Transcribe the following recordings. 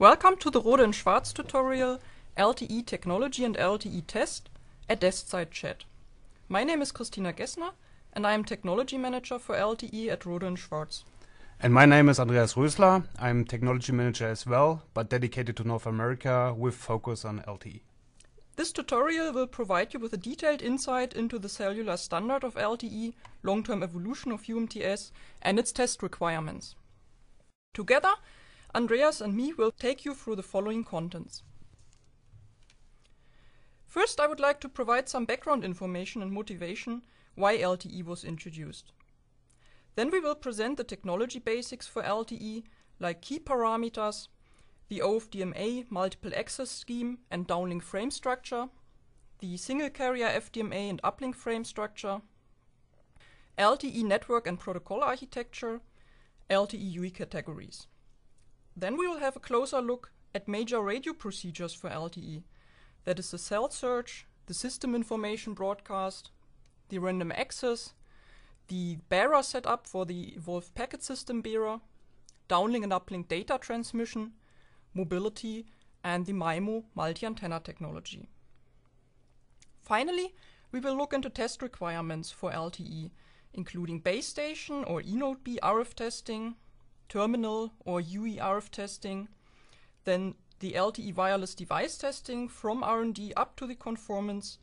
Welcome to the Rode & Schwarz tutorial LTE Technology and LTE Test at DeskSide Chat. My name is Christina Gessner and I am Technology Manager for LTE at Rode & Schwarz. And my name is Andreas Rösler. I'm Technology Manager as well, but dedicated to North America with focus on LTE. This tutorial will provide you with a detailed insight into the cellular standard of LTE, long-term evolution of UMTS, and its test requirements. Together, Andreas and me will take you through the following contents. First, I would like to provide some background information and motivation why LTE was introduced. Then we will present the technology basics for LTE, like key parameters, the OFDMA multiple access scheme and downlink frame structure, the single carrier FDMA and uplink frame structure, LTE network and protocol architecture, LTE UE categories. Then we will have a closer look at major radio procedures for LTE. That is the cell search, the system information broadcast, the random access, the bearer setup for the evolved packet system bearer, downlink and uplink data transmission, mobility, and the MIMO multi-antenna technology. Finally, we will look into test requirements for LTE, including base station or eNodeB RF testing, terminal or UERF testing, then the LTE wireless device testing from R&D up to the conformance,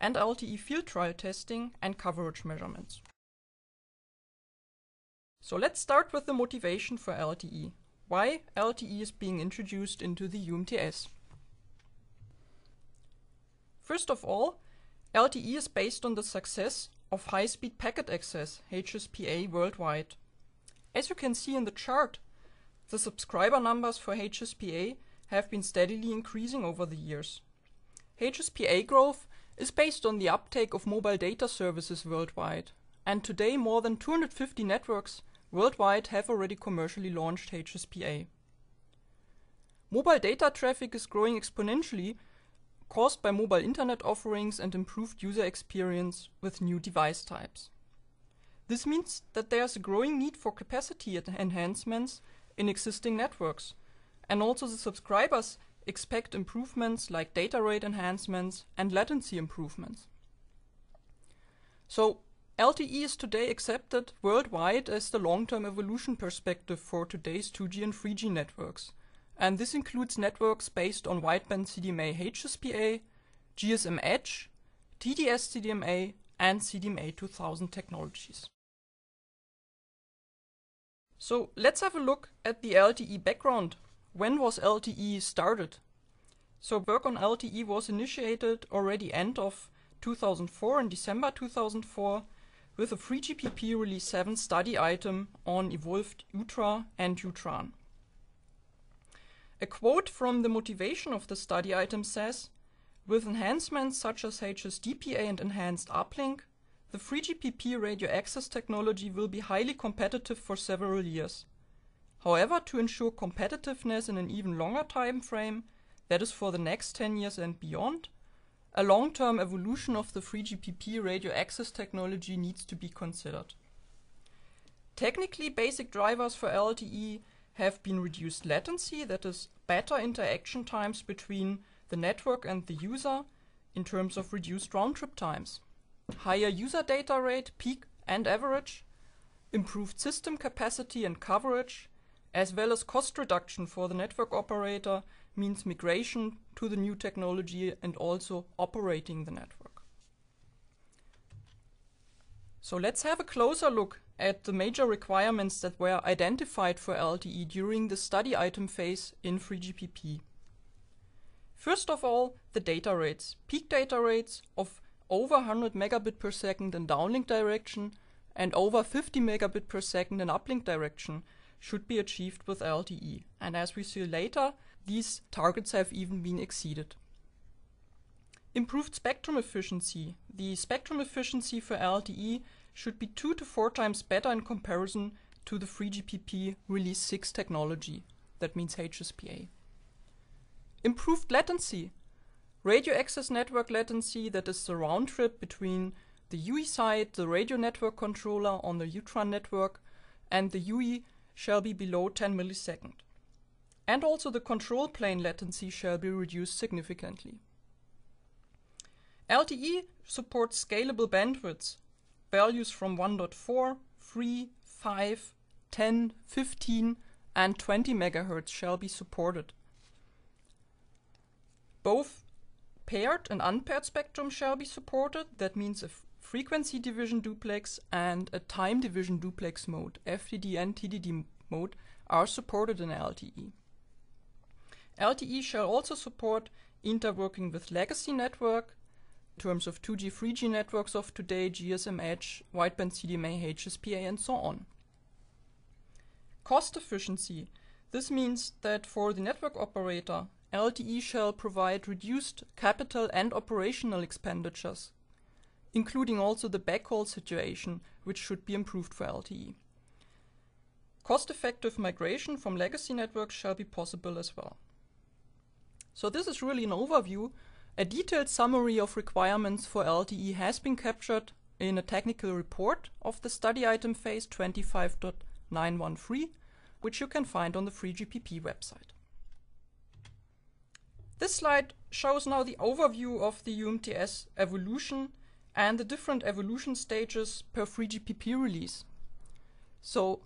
and LTE field trial testing and coverage measurements. So let's start with the motivation for LTE. Why LTE is being introduced into the UMTS. First of all, LTE is based on the success of high-speed packet access, HSPA, worldwide. As you can see in the chart, the subscriber numbers for HSPA have been steadily increasing over the years. HSPA growth is based on the uptake of mobile data services worldwide, and today more than 250 networks worldwide have already commercially launched HSPA. Mobile data traffic is growing exponentially, caused by mobile internet offerings and improved user experience with new device types. This means that there is a growing need for capacity enhancements in existing networks. And also the subscribers expect improvements like data rate enhancements and latency improvements. So LTE is today accepted worldwide as the long-term evolution perspective for today's 2G and 3G networks. And this includes networks based on wideband CDMA HSPA, GSM Edge, TDS CDMA, and CDMA 2000 technologies. So let's have a look at the LTE background. When was LTE started? So work on LTE was initiated already end of 2004 in December 2004 with a free GPP release 7 study item on evolved Utra and Utran. A quote from the motivation of the study item says, with enhancements such as HSDPA and enhanced uplink, the 3GPP radio access technology will be highly competitive for several years. However, to ensure competitiveness in an even longer time frame, that is for the next 10 years and beyond, a long-term evolution of the 3GPP radio access technology needs to be considered. Technically, basic drivers for LTE have been reduced latency, that is better interaction times between the network and the user in terms of reduced round-trip times higher user data rate, peak and average, improved system capacity and coverage, as well as cost reduction for the network operator means migration to the new technology and also operating the network. So let's have a closer look at the major requirements that were identified for LTE during the study item phase in 3GPP. First of all, the data rates, peak data rates of over 100 megabit per second in downlink direction and over 50 megabit per second in uplink direction should be achieved with LTE. And as we see later, these targets have even been exceeded. Improved spectrum efficiency. The spectrum efficiency for LTE should be 2 to 4 times better in comparison to the 3GPP Release 6 technology. That means HSPA. Improved latency radio access network latency, that is the round trip between the UE side, the radio network controller on the Utran network, and the UE shall be below 10 millisecond. And also the control plane latency shall be reduced significantly. LTE supports scalable bandwidths, values from 1.4, 3, 5, 10, 15, and 20 MHz shall be supported. Both paired and unpaired spectrum shall be supported. That means a frequency division duplex and a time division duplex mode, FDD and TDD mode, are supported in LTE. LTE shall also support interworking with legacy network in terms of 2G, 3G networks of today, GSM, Edge, wideband CDMA, HSPA, and so on. Cost efficiency. This means that for the network operator, LTE shall provide reduced capital and operational expenditures, including also the backhaul situation, which should be improved for LTE. Cost-effective migration from legacy networks shall be possible as well. So this is really an overview. A detailed summary of requirements for LTE has been captured in a technical report of the study item phase 25.913, which you can find on the FreeGPP website. This slide shows now the overview of the UMTS evolution and the different evolution stages per 3GPP release. So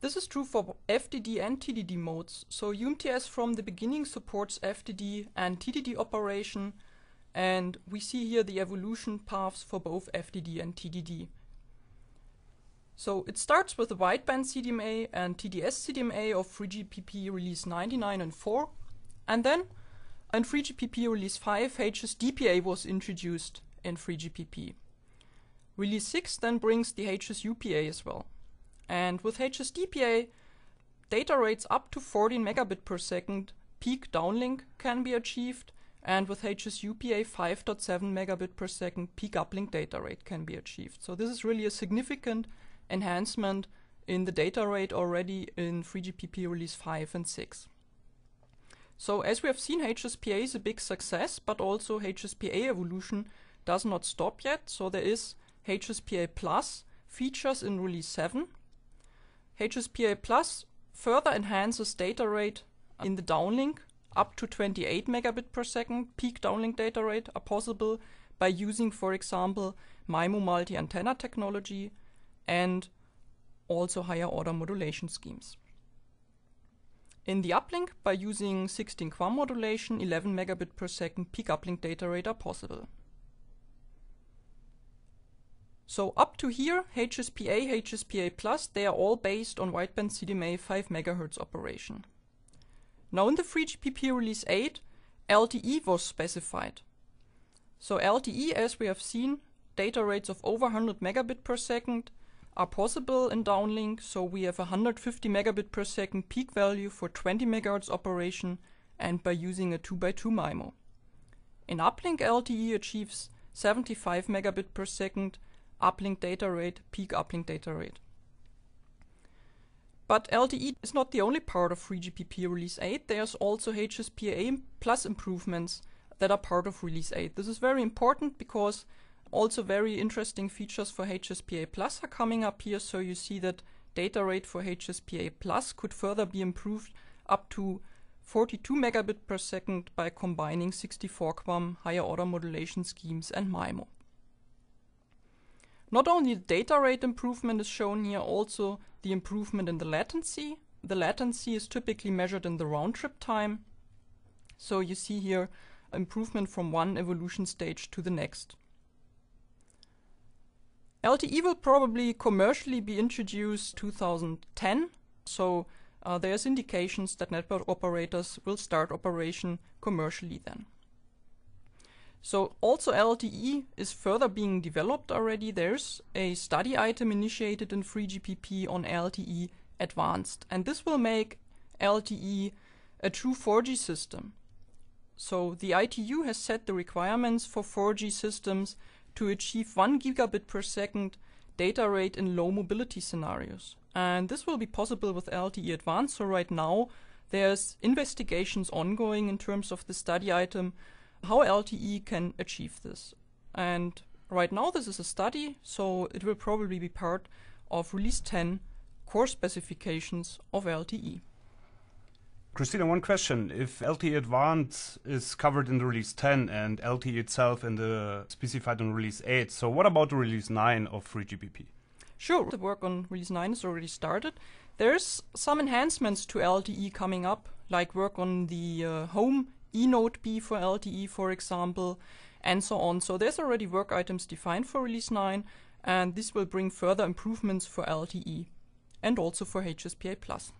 this is true for FDD and TDD modes. So UMTS from the beginning supports FDD and TDD operation and we see here the evolution paths for both FDD and TDD. So it starts with the wideband CDMA and TDS CDMA of 3GPP release 99 and 4 and then in FreeGPP release 5, H's DPA was introduced in FreeGPP. Release 6 then brings the H's UPA as well. And with H's DPA, data rates up to 14 megabit per second peak downlink can be achieved, and with H's UPA 5.7 megabit per second peak uplink data rate can be achieved. So this is really a significant enhancement in the data rate already in 3GPP release 5 and 6. So as we have seen, HSPA is a big success, but also HSPA evolution does not stop yet. So there is HSPA Plus features in release 7. HSPA Plus further enhances data rate in the downlink up to 28 megabit per second. Peak downlink data rate are possible by using, for example, MIMO multi-antenna technology and also higher order modulation schemes. In the uplink, by using 16 QAM modulation, 11 megabit per second peak uplink data rate are possible. So up to here, HSPA, HSPA+, Plus, they are all based on wideband CDMA 5 MHz operation. Now in the 3GPP release 8, LTE was specified. So LTE, as we have seen, data rates of over 100 megabit per second are possible in downlink, so we have 150 megabit per second peak value for 20 megahertz operation and by using a 2x2 MIMO. In uplink LTE achieves 75 megabit per second uplink data rate, peak uplink data rate. But LTE is not the only part of 3GPP Release 8, there's also HSPA plus improvements that are part of Release 8. This is very important because also very interesting features for HSPA Plus are coming up here. So you see that data rate for HSPA Plus could further be improved up to 42 megabit per second by combining 64 QAM higher order modulation schemes and MIMO. Not only the data rate improvement is shown here, also the improvement in the latency. The latency is typically measured in the round trip time. So you see here improvement from one evolution stage to the next. LTE will probably commercially be introduced 2010, so uh, there's indications that network operators will start operation commercially then. So also LTE is further being developed already. There's a study item initiated in 3GPP on LTE Advanced, and this will make LTE a true 4G system. So the ITU has set the requirements for 4G systems to achieve 1 gigabit per second data rate in low mobility scenarios. And this will be possible with LTE Advanced. So right now, there's investigations ongoing in terms of the study item, how LTE can achieve this. And right now, this is a study, so it will probably be part of Release 10 core specifications of LTE. Christina, one question. If LTE Advanced is covered in the release 10 and LTE itself in the specified in release 8, so what about the release 9 of 3GPP? Sure, the work on release 9 is already started. There's some enhancements to LTE coming up, like work on the uh, home eNote B for LTE, for example, and so on. So there's already work items defined for release 9, and this will bring further improvements for LTE and also for HSPA+.